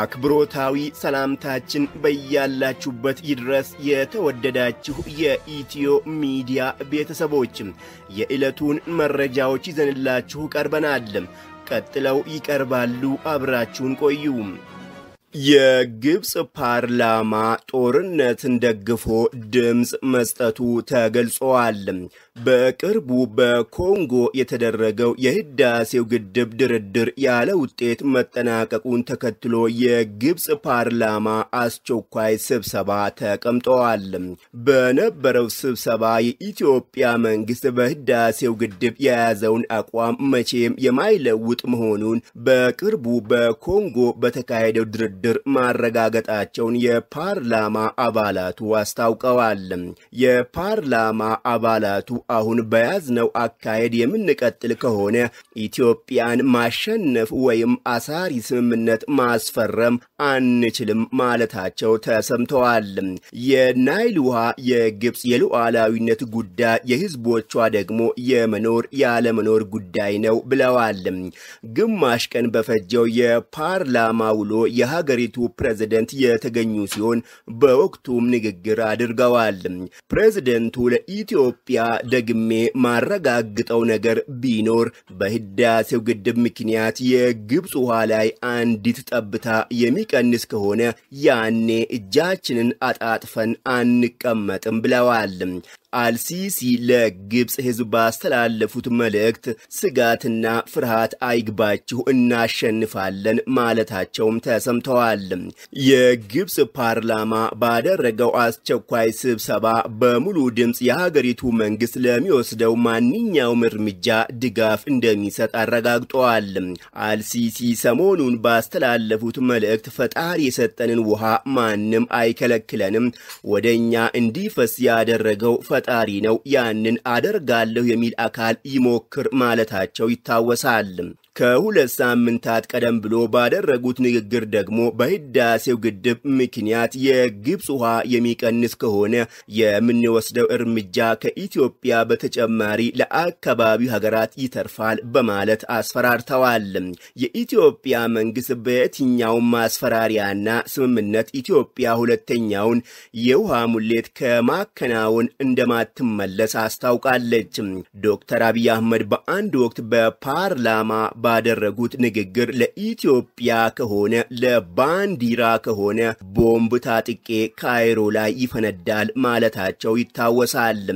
አክብሮታዊ ሰላምታችን በያላችሁበት ይድረስ። የተወደዳችሁ የኢትዮ ሚዲያ ቤተሰቦች የዕለቱን መረጃዎች ይዘንላችሁ ቀርበናል። ቀጥለው ይቀርባሉ። አብራችሁን ቆዩ። የግብፅ ፓርላማ ጦርነትን ደግፎ ድምፅ መስጠቱ ተገልጿል። በቅርቡ በኮንጎ የተደረገው የህዳሴው ግድብ ድርድር ያለ ውጤት መጠናቀቁን ተከትሎ የግብፅ ፓርላማ አስቸኳይ ስብሰባ ተቀምጠዋል። በነበረው ስብሰባ የኢትዮጵያ መንግስት በህዳሴው ግድብ የያዘውን አቋም መቼም የማይለውጥ መሆኑን በቅርቡ በኮንጎ በተካሄደው ድርድር ማረጋገጣቸውን የፓርላማ አባላቱ አስታውቀዋል። የፓርላማ አባላቱ አሁን በያዝነው አካሄድ የምንቀጥል ከሆነ ኢትዮጵያን ማሸነፍ ወይም አሳሪ ስምምነት ማስፈረም አንችልም ማለታቸው ተሰምተዋል። የናይል ውሃ የግብፅ የሉዓላዊነት ጉዳይ፣ የህዝቦቿ ደግሞ የመኖር ያለመኖር ጉዳይ ነው ብለዋል። ግማሽ ቀን በፈጀው የፓርላማ ውሎ የሀገሪቱ ፕሬዝደንት የተገኙ ሲሆን በወቅቱም ንግግር አድርገዋል። ፕሬዝደንቱ ለኢትዮጵያ ደግሜ ማረጋግጠው ነገር ቢኖር በህዳሴው ግድብ ምክንያት የግብፅ ውሃ ላይ አንዲት ጠብታ የሚቀንስ ከሆነ ያኔ እጃችንን አጣጥፈን አንቀመጥም ብለዋል። አልሲሲ ለግብፅ ህዝብ ባስተላለፉት መልእክት ስጋትና ፍርሃት አይግባችሁ እናሸንፋለን ማለታቸውም ተሰምተዋል። የግብፅ ፓርላማ ባደረገው አስቸኳይ ስብሰባ በሙሉ ድምፅ የሀገሪቱ መንግስት ለሚወስደው ማንኛውም እርምጃ ድጋፍ እንደሚሰጥ አረጋግጠዋል። አልሲሲ ሰሞኑን ባስተላለፉት መልእክት ፈጣሪ የሰጠንን ውሃ ማንም አይከለክለንም፣ ወደ እኛ እንዲፈስ ያደረገው ፈጣሪ ነው፣ ያንን አደርጋለሁ የሚል አካል ይሞክር ማለታቸው ይታወሳል። ከሁለት ሳምንታት ቀደም ብሎ ባደረጉት ንግግር ደግሞ በህዳሴው ግድብ ምክንያት የግብፅ ውሃ የሚቀንስ ከሆነ የምንወስደው እርምጃ ከኢትዮጵያ በተጨማሪ ለአካባቢው ሀገራት ይተርፋል በማለት አስፈራርተዋል። የኢትዮጵያ መንግስት በየትኛውም ማስፈራሪያና ስምምነት ኢትዮጵያ ሁለተኛውን የውሃ ሙሌት ከማከናወን እንደማትመለስ አስታውቃለች። ዶክተር አብይ አህመድ በአንድ ወቅት በፓርላማ ባደረጉት ንግግር ለኢትዮጵያ ከሆነ ለባንዲራ ከሆነ ቦምብ ታጥቄ ካይሮ ላይ ይፈነዳል ማለታቸው ይታወሳል።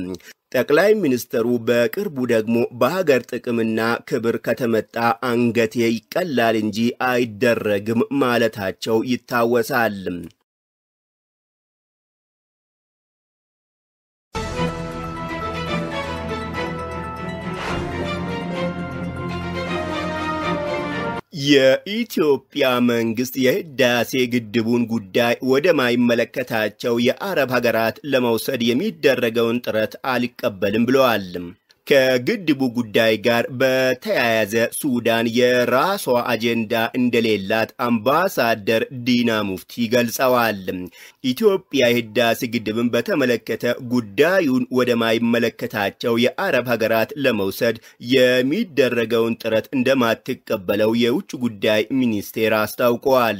ጠቅላይ ሚኒስትሩ በቅርቡ ደግሞ በሀገር ጥቅምና ክብር ከተመጣ አንገቴ ይቀላል እንጂ አይደረግም ማለታቸው ይታወሳል። የኢትዮጵያ መንግስት የህዳሴ ግድቡን ጉዳይ ወደማይመለከታቸው የአረብ ሀገራት ለመውሰድ የሚደረገውን ጥረት አልቀበልም ብለዋል። ከግድቡ ጉዳይ ጋር በተያያዘ ሱዳን የራሷ አጀንዳ እንደሌላት አምባሳደር ዲና ሙፍቲ ገልጸዋል። ኢትዮጵያ የህዳሴ ግድብን በተመለከተ ጉዳዩን ወደማይመለከታቸው የአረብ ሀገራት ለመውሰድ የሚደረገውን ጥረት እንደማትቀበለው የውጭ ጉዳይ ሚኒስቴር አስታውቀዋል።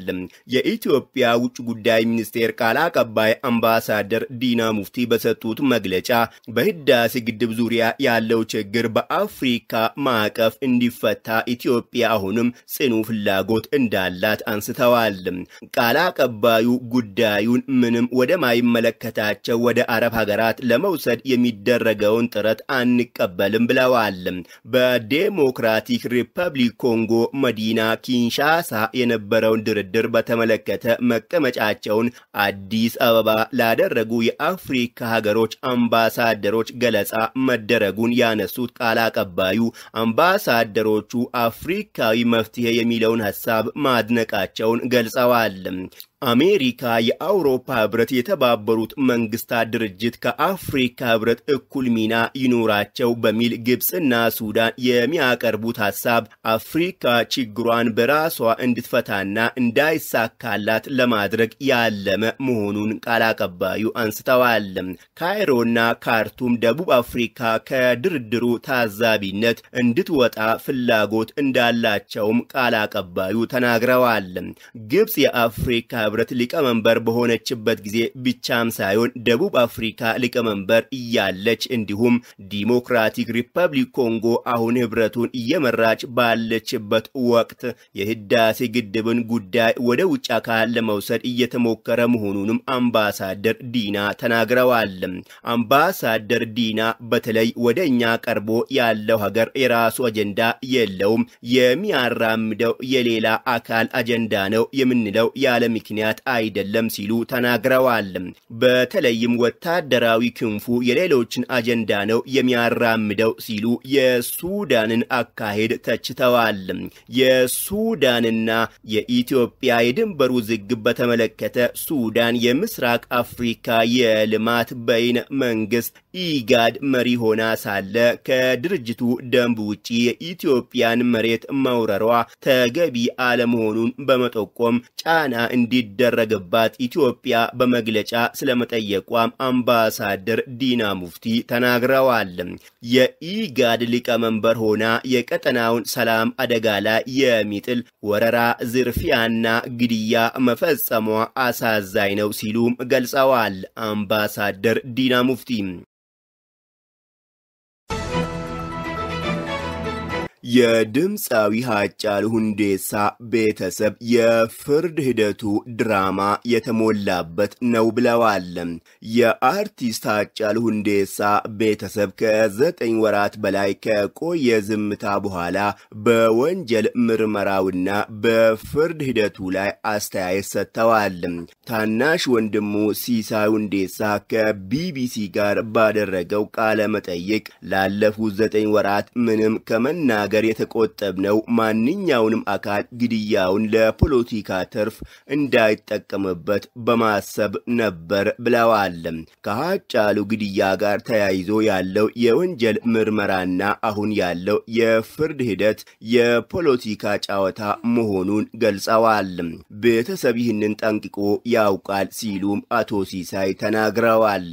የኢትዮጵያ ውጭ ጉዳይ ሚኒስቴር ቃል አቀባይ አምባሳደር ዲና ሙፍቲ በሰጡት መግለጫ በህዳሴ ግድብ ዙሪያ ያለው ያለው ችግር በአፍሪካ ማዕቀፍ እንዲፈታ ኢትዮጵያ አሁንም ጽኑ ፍላጎት እንዳላት አንስተዋል። ቃል አቀባዩ ጉዳዩን ምንም ወደማይመለከታቸው ወደ አረብ ሀገራት ለመውሰድ የሚደረገውን ጥረት አንቀበልም ብለዋል። በዴሞክራቲክ ሪፐብሊክ ኮንጎ መዲና ኪንሻሳ የነበረውን ድርድር በተመለከተ መቀመጫቸውን አዲስ አበባ ላደረጉ የአፍሪካ ሀገሮች አምባሳደሮች ገለጻ መደረጉን ያነሱት ቃል አቀባዩ አምባሳደሮቹ አፍሪካዊ መፍትሄ የሚለውን ሀሳብ ማድነቃቸውን ገልጸዋል። አሜሪካ፣ የአውሮፓ ህብረት፣ የተባበሩት መንግስታት ድርጅት ከአፍሪካ ህብረት እኩል ሚና ይኖራቸው በሚል ግብፅና ሱዳን የሚያቀርቡት ሀሳብ አፍሪካ ችግሯን በራሷ እንድትፈታና እንዳይሳካላት ለማድረግ ያለመ መሆኑን ቃል አቀባዩ አንስተዋል። ካይሮና ካርቱም ደቡብ አፍሪካ ከድርድሩ ታዛቢነት እንድትወጣ ፍላጎት እንዳላቸውም ቃል አቀባዩ ተናግረዋል። ግብፅ የአፍሪካ ህብረት ሊቀመንበር በሆነችበት ጊዜ ብቻም ሳይሆን ደቡብ አፍሪካ ሊቀመንበር እያለች እንዲሁም ዲሞክራቲክ ሪፐብሊክ ኮንጎ አሁን ህብረቱን እየመራች ባለችበት ወቅት የህዳሴ ግድብን ጉዳይ ወደ ውጭ አካል ለመውሰድ እየተሞከረ መሆኑንም አምባሳደር ዲና ተናግረዋል። አምባሳደር ዲና በተለይ ወደ እኛ ቀርቦ ያለው ሀገር የራሱ አጀንዳ የለውም፣ የሚያራምደው የሌላ አካል አጀንዳ ነው የምንለው ያለ ምክንያት ምክንያት አይደለም ሲሉ ተናግረዋል። በተለይም ወታደራዊ ክንፉ የሌሎችን አጀንዳ ነው የሚያራምደው ሲሉ የሱዳንን አካሄድ ተችተዋል። የሱዳንና የኢትዮጵያ የድንበሩ ዝግ በተመለከተ ሱዳን የምስራቅ አፍሪካ የልማት በይነ መንግስት ኢጋድ መሪ ሆና ሳለ ከድርጅቱ ደንብ ውጪ የኢትዮጵያን መሬት መውረሯ ተገቢ አለመሆኑን በመጠቆም ጫና እንዲ እንዲደረግባት ኢትዮጵያ በመግለጫ ስለመጠየቋም አምባሳደር ዲና ሙፍቲ ተናግረዋል። የኢጋድ ሊቀመንበር ሆና የቀጠናውን ሰላም አደጋ ላይ የሚጥል ወረራ፣ ዝርፊያና ግድያ መፈጸሟ አሳዛኝ ነው ሲሉም ገልጸዋል አምባሳደር ዲና ሙፍቲ የድምፃዊ ሃጫሉ ሁንዴሳ ቤተሰብ የፍርድ ሂደቱ ድራማ የተሞላበት ነው ብለዋል። የአርቲስት ሃጫሉ ሁንዴሳ ቤተሰብ ከዘጠኝ ወራት በላይ ከቆየ ዝምታ በኋላ በወንጀል ምርመራውና በፍርድ ሂደቱ ላይ አስተያየት ሰጥተዋል። ታናሽ ወንድሙ ሲሳይ ሁንዴሳ ከቢቢሲ ጋር ባደረገው ቃለ መጠይቅ ላለፉት ዘጠኝ ወራት ምንም ከመናገር ሀገር የተቆጠብነው ማንኛውንም አካል ግድያውን ለፖለቲካ ትርፍ እንዳይጠቀምበት በማሰብ ነበር ብለዋል። ከሀጫሉ ግድያ ጋር ተያይዞ ያለው የወንጀል ምርመራና አሁን ያለው የፍርድ ሂደት የፖለቲካ ጨዋታ መሆኑን ገልጸዋል። ቤተሰብ ይህንን ጠንቅቆ ያውቃል ሲሉም አቶ ሲሳይ ተናግረዋል።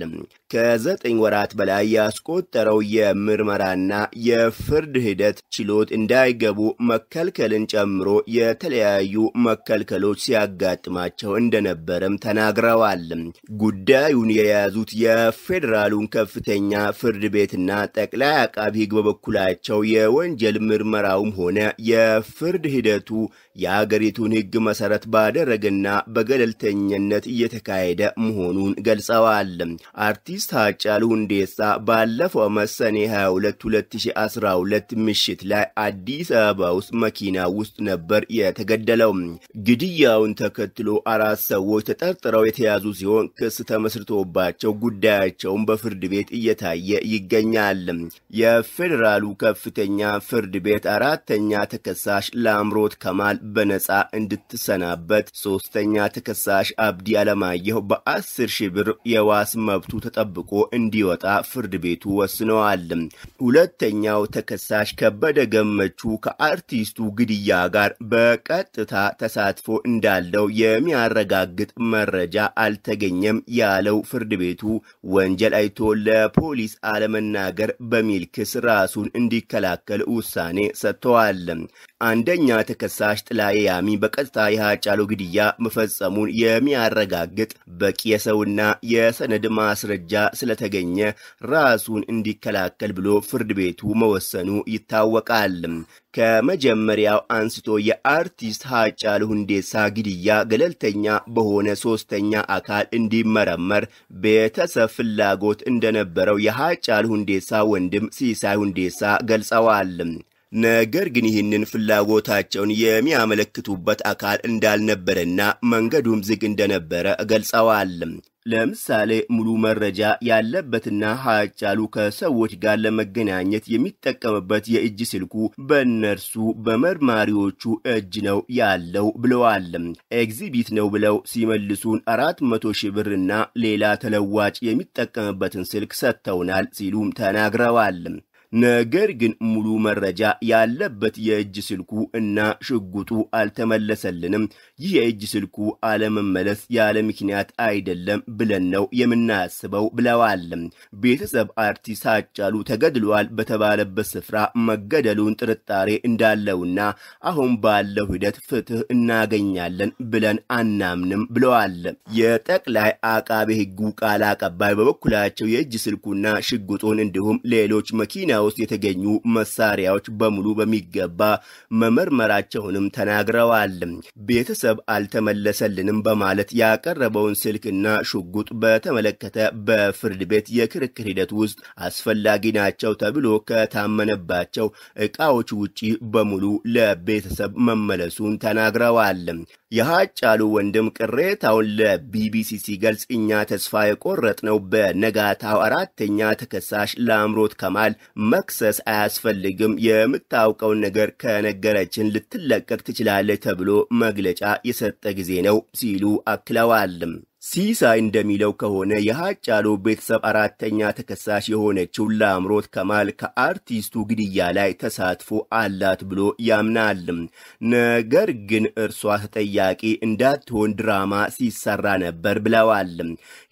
ከዘጠኝ ወራት በላይ ያስቆጠረው የምርመራና የፍርድ ሂደት ችሎት እንዳይገቡ መከልከልን ጨምሮ የተለያዩ መከልከሎች ሲያጋጥማቸው እንደነበረም ተናግረዋል። ጉዳዩን የያዙት የፌዴራሉን ከፍተኛ ፍርድ ቤትና ጠቅላይ አቃቢ ሕግ በበኩላቸው የወንጀል ምርመራውም ሆነ የፍርድ ሂደቱ የአገሪቱን ሕግ መሰረት ባደረገና በገለልተኝነት እየተካሄደ መሆኑን ገልጸዋል። አርቲስት አዲስ ሀጫሉ ሁንዴሳ ባለፈው ዓመት ሰኔ 22 2012 ምሽት ላይ አዲስ አበባ ውስጥ መኪና ውስጥ ነበር የተገደለው። ግድያውን ተከትሎ አራት ሰዎች ተጠርጥረው የተያዙ ሲሆን ክስ ተመስርቶባቸው ጉዳያቸውን በፍርድ ቤት እየታየ ይገኛል። የፌዴራሉ ከፍተኛ ፍርድ ቤት አራተኛ ተከሳሽ ለአምሮት ከማል በነጻ እንድትሰናበት፣ ሶስተኛ ተከሳሽ አብዲ አለማየሁ በአስር ሺህ ብር የዋስ መብቱ ተጠ ጠብቆ እንዲወጣ ፍርድ ቤቱ ወስነዋል። ሁለተኛው ተከሳሽ ከበደ ገመቹ ከአርቲስቱ ግድያ ጋር በቀጥታ ተሳትፎ እንዳለው የሚያረጋግጥ መረጃ አልተገኘም ያለው ፍርድ ቤቱ ወንጀል አይቶ ለፖሊስ አለመናገር በሚል ክስ ራሱን እንዲከላከል ውሳኔ ሰጥተዋል። አንደኛ ተከሳሽ ጥላዬ ያሚ በቀጥታ የሃጫሉ ግድያ መፈጸሙን የሚያረጋግጥ በቂ የሰውና የሰነድ ማስረጃ ስለተገኘ ራሱን እንዲከላከል ብሎ ፍርድ ቤቱ መወሰኑ ይታወቃል። ከመጀመሪያው አንስቶ የአርቲስት ሃጫሉ ሁንዴሳ ግድያ ገለልተኛ በሆነ ሶስተኛ አካል እንዲመረመር ቤተሰብ ፍላጎት እንደነበረው የሃጫሉ ሁንዴሳ ወንድም ሲሳይ ሁንዴሳ ገልጸዋል። ነገር ግን ይህንን ፍላጎታቸውን የሚያመለክቱበት አካል እንዳልነበረና መንገዱም ዝግ እንደነበረ ገልጸዋል። ለምሳሌ ሙሉ መረጃ ያለበትና ሀጫሉ ከሰዎች ጋር ለመገናኘት የሚጠቀምበት የእጅ ስልኩ በእነርሱ በመርማሪዎቹ እጅ ነው ያለው ብለዋል። ኤግዚቢት ነው ብለው ሲመልሱን አራት መቶ ሺህ ብርና ሌላ ተለዋጭ የሚጠቀምበትን ስልክ ሰጥተውናል ሲሉም ተናግረዋል። ነገር ግን ሙሉ መረጃ ያለበት የእጅ ስልኩ እና ሽጉጡ አልተመለሰልንም። ይህ የእጅ ስልኩ አለመመለስ ያለ ምክንያት አይደለም ብለን ነው የምናስበው ብለዋል። ቤተሰብ አርቲስት ሃጫሉ ተገድሏል በተባለበት ስፍራ መገደሉን ጥርጣሬ እንዳለውና አሁን ባለው ሂደት ፍትህ እናገኛለን ብለን አናምንም ብለዋል። የጠቅላይ አቃቤ ሕጉ ቃል አቀባይ በበኩላቸው የእጅ ስልኩና ሽጉጡን እንዲሁም ሌሎች መኪና ውስጥ የተገኙ መሳሪያዎች በሙሉ በሚገባ መመርመራቸውንም ተናግረዋል። ቤተሰብ አልተመለሰልንም በማለት ያቀረበውን ስልክና ሽጉጥ በተመለከተ በፍርድ ቤት የክርክር ሂደት ውስጥ አስፈላጊ ናቸው ተብሎ ከታመነባቸው እቃዎች ውጪ በሙሉ ለቤተሰብ መመለሱን ተናግረዋል። የሀጫሉ ወንድም ቅሬታውን ለቢቢሲ ሲገልጽ እኛ ተስፋ የቆረጥነው በነጋታው አራተኛ ተከሳሽ ለአምሮት ከማል መክሰስ አያስፈልግም፣ የምታውቀውን ነገር ከነገረችን ልትለቀቅ ትችላለች ተብሎ መግለጫ የሰጠ ጊዜ ነው ሲሉ አክለዋል። ሲሳይ እንደሚለው ከሆነ የሃጫሉ ቤተሰብ አራተኛ ተከሳሽ የሆነችው ላምሮት ከማል ከአርቲስቱ ግድያ ላይ ተሳትፎ አላት ብሎ ያምናል። ነገር ግን እርሷ ተጠያቂ እንዳትሆን ድራማ ሲሰራ ነበር ብለዋል።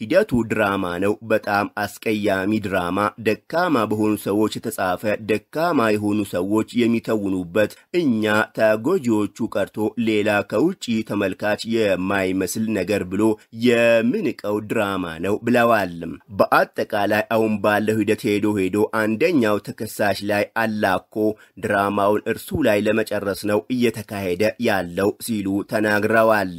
ሂደቱ ድራማ ነው፣ በጣም አስቀያሚ ድራማ፣ ደካማ በሆኑ ሰዎች የተጻፈ ደካማ የሆኑ ሰዎች የሚተውኑበት፣ እኛ ተጎጂዎቹ ቀርቶ ሌላ ከውጭ ተመልካች የማይመስል ነገር ብሎ የ የምንቀው ድራማ ነው ብለዋል በአጠቃላይ አሁን ባለው ሂደት ሄዶ ሄዶ አንደኛው ተከሳሽ ላይ አላኮ ድራማውን እርሱ ላይ ለመጨረስ ነው እየተካሄደ ያለው ሲሉ ተናግረዋል።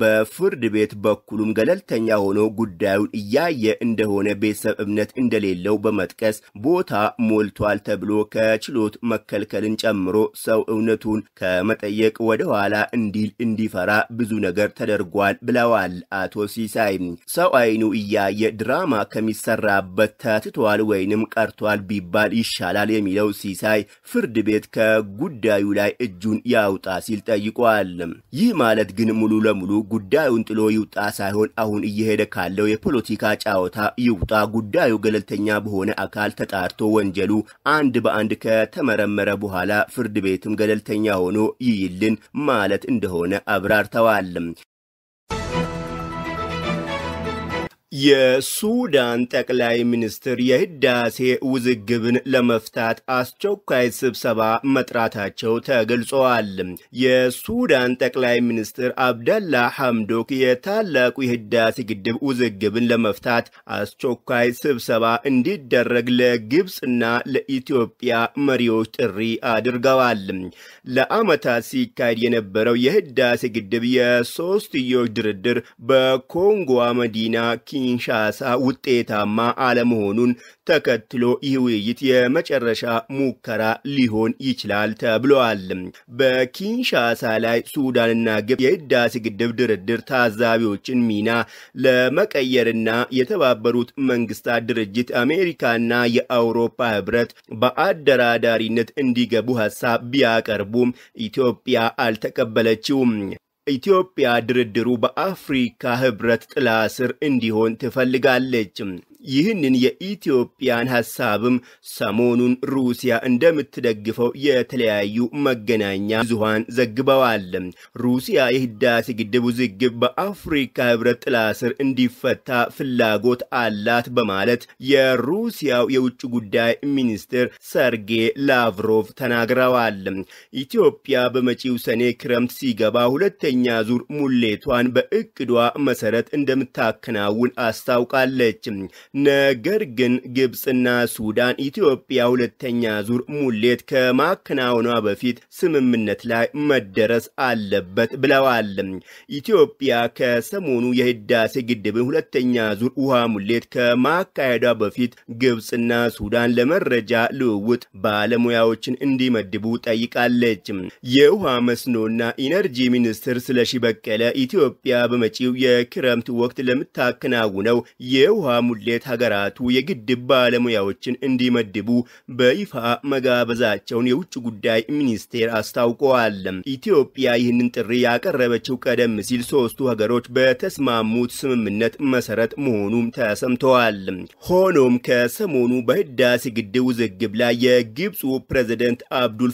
በፍርድ ቤት በኩሉም ገለልተኛ ሆኖ ጉዳዩን እያየ እንደሆነ ቤተሰብ እምነት እንደሌለው በመጥቀስ ቦታ ሞልቷል ተብሎ ከችሎት መከልከልን ጨምሮ ሰው እውነቱን ከመጠየቅ ወደኋላ እንዲል እንዲፈራ ብዙ ነገር ተደርጓል ብለዋል አቶ ሲሳ ሲሳይ ሰው አይኑ እያየ ድራማ ከሚሰራበት ተትቷል ወይንም ቀርቷል ቢባል ይሻላል የሚለው ሲሳይ ፍርድ ቤት ከጉዳዩ ላይ እጁን ያውጣ ሲል ጠይቋል። ይህ ማለት ግን ሙሉ ለሙሉ ጉዳዩን ጥሎ ይውጣ ሳይሆን አሁን እየሄደ ካለው የፖለቲካ ጫወታ ይውጣ፣ ጉዳዩ ገለልተኛ በሆነ አካል ተጣርቶ ወንጀሉ አንድ በአንድ ከተመረመረ በኋላ ፍርድ ቤትም ገለልተኛ ሆኖ ይይልን ማለት እንደሆነ አብራርተዋል። የሱዳን ጠቅላይ ሚኒስትር የህዳሴ ውዝግብን ለመፍታት አስቸኳይ ስብሰባ መጥራታቸው ተገልጸዋል። የሱዳን ጠቅላይ ሚኒስትር አብደላ ሐምዶክ የታላቁ የህዳሴ ግድብ ውዝግብን ለመፍታት አስቸኳይ ስብሰባ እንዲደረግ ለግብፅና ለኢትዮጵያ መሪዎች ጥሪ አድርገዋል። ለዓመታት ሲካሄድ የነበረው የህዳሴ ግድብ የሶስትዮሽ ድርድር በኮንጎዋ መዲና ኪንሻሳ ውጤታማ አለመሆኑን ተከትሎ ይህ ውይይት የመጨረሻ ሙከራ ሊሆን ይችላል ተብለዋል። በኪንሻሳ ላይ ሱዳንና ግብፅ የህዳሴ ግድብ ድርድር ታዛቢዎችን ሚና ለመቀየርና የተባበሩት መንግስታት ድርጅት አሜሪካና የአውሮፓ ህብረት በአደራዳሪነት እንዲገቡ ሀሳብ ቢያቀርቡም ኢትዮጵያ አልተቀበለችውም። ኢትዮጵያ ድርድሩ በአፍሪካ ህብረት ጥላ ስር እንዲሆን ትፈልጋለች። ይህንን የኢትዮጵያን ሀሳብም ሰሞኑን ሩሲያ እንደምትደግፈው የተለያዩ መገናኛ ብዙሃን ዘግበዋል። ሩሲያ የህዳሴ ግድብ ውዝግብ በአፍሪካ ህብረት ጥላ ስር እንዲፈታ ፍላጎት አላት በማለት የሩሲያው የውጭ ጉዳይ ሚኒስትር ሰርጌ ላቭሮቭ ተናግረዋል። ኢትዮጵያ በመጪው ሰኔ ክረምት ሲገባ ሁለተኛ ዙር ሙሌቷን በእቅዷ መሰረት እንደምታከናውን አስታውቃለች። ነገር ግን ግብፅና ሱዳን ኢትዮጵያ ሁለተኛ ዙር ሙሌት ከማከናወኗ በፊት ስምምነት ላይ መደረስ አለበት ብለዋል። ኢትዮጵያ ከሰሞኑ የህዳሴ ግድብን ሁለተኛ ዙር ውሃ ሙሌት ከማካሄዷ በፊት ግብፅና ሱዳን ለመረጃ ልውውጥ ባለሙያዎችን እንዲመድቡ ጠይቃለች። የውሃ መስኖና ኢነርጂ ሚኒስትር ስለሺ በቀለ ኢትዮጵያ በመጪው የክረምት ወቅት ለምታከናውነው የውሃ ሙሌት ጎረቤት ሀገራቱ የግድብ ባለሙያዎችን እንዲመድቡ በይፋ መጋበዛቸውን የውጭ ጉዳይ ሚኒስቴር አስታውቀዋል። ኢትዮጵያ ይህንን ጥሪ ያቀረበችው ቀደም ሲል ሶስቱ ሀገሮች በተስማሙት ስምምነት መሰረት መሆኑም ተሰምተዋል። ሆኖም ከሰሞኑ በህዳሴ ግድብ ውዝግብ ላይ የግብፁ ፕሬዝደንት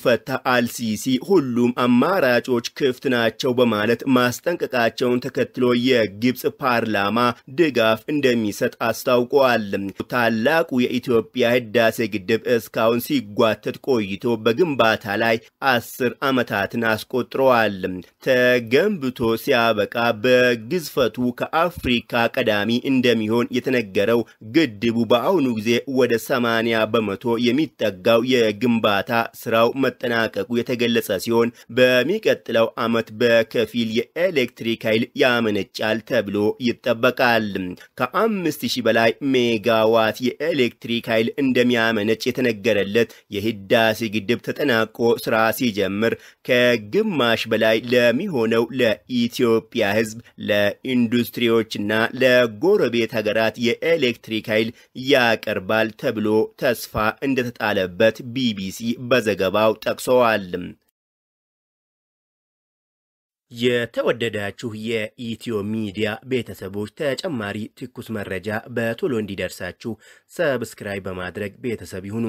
ፈታህ አልሲሲ ሁሉም አማራጮች ክፍት ናቸው በማለት ማስጠንቀቃቸውን ተከትሎ የግብፅ ፓርላማ ድጋፍ እንደሚሰጥ አስታውቋል። ተጠናቋል። ታላቁ የኢትዮጵያ ህዳሴ ግድብ እስካሁን ሲጓተት ቆይቶ በግንባታ ላይ አስር ዓመታትን አስቆጥረዋል። ተገንብቶ ሲያበቃ በግዝፈቱ ከአፍሪካ ቀዳሚ እንደሚሆን የተነገረው ግድቡ በአሁኑ ጊዜ ወደ ሰማንያ በመቶ የሚጠጋው የግንባታ ስራው መጠናቀቁ የተገለጸ ሲሆን በሚቀጥለው ዓመት በከፊል የኤሌክትሪክ ኃይል ያመነጫል ተብሎ ይጠበቃል። ከአምስት ሺህ በላይ ሜጋዋት የኤሌክትሪክ ኃይል እንደሚያመነጭ የተነገረለት የህዳሴ ግድብ ተጠናቆ ስራ ሲጀምር ከግማሽ በላይ ለሚሆነው ለኢትዮጵያ ህዝብ፣ ለኢንዱስትሪዎችና ለጎረቤት ሀገራት የኤሌክትሪክ ኃይል ያቀርባል ተብሎ ተስፋ እንደተጣለበት ቢቢሲ በዘገባው ጠቅሰዋል። የተወደዳችሁ የኢትዮ ሚዲያ ቤተሰቦች ተጨማሪ ትኩስ መረጃ በቶሎ እንዲደርሳችሁ ሰብስክራይብ በማድረግ ቤተሰብ ይሁኑ።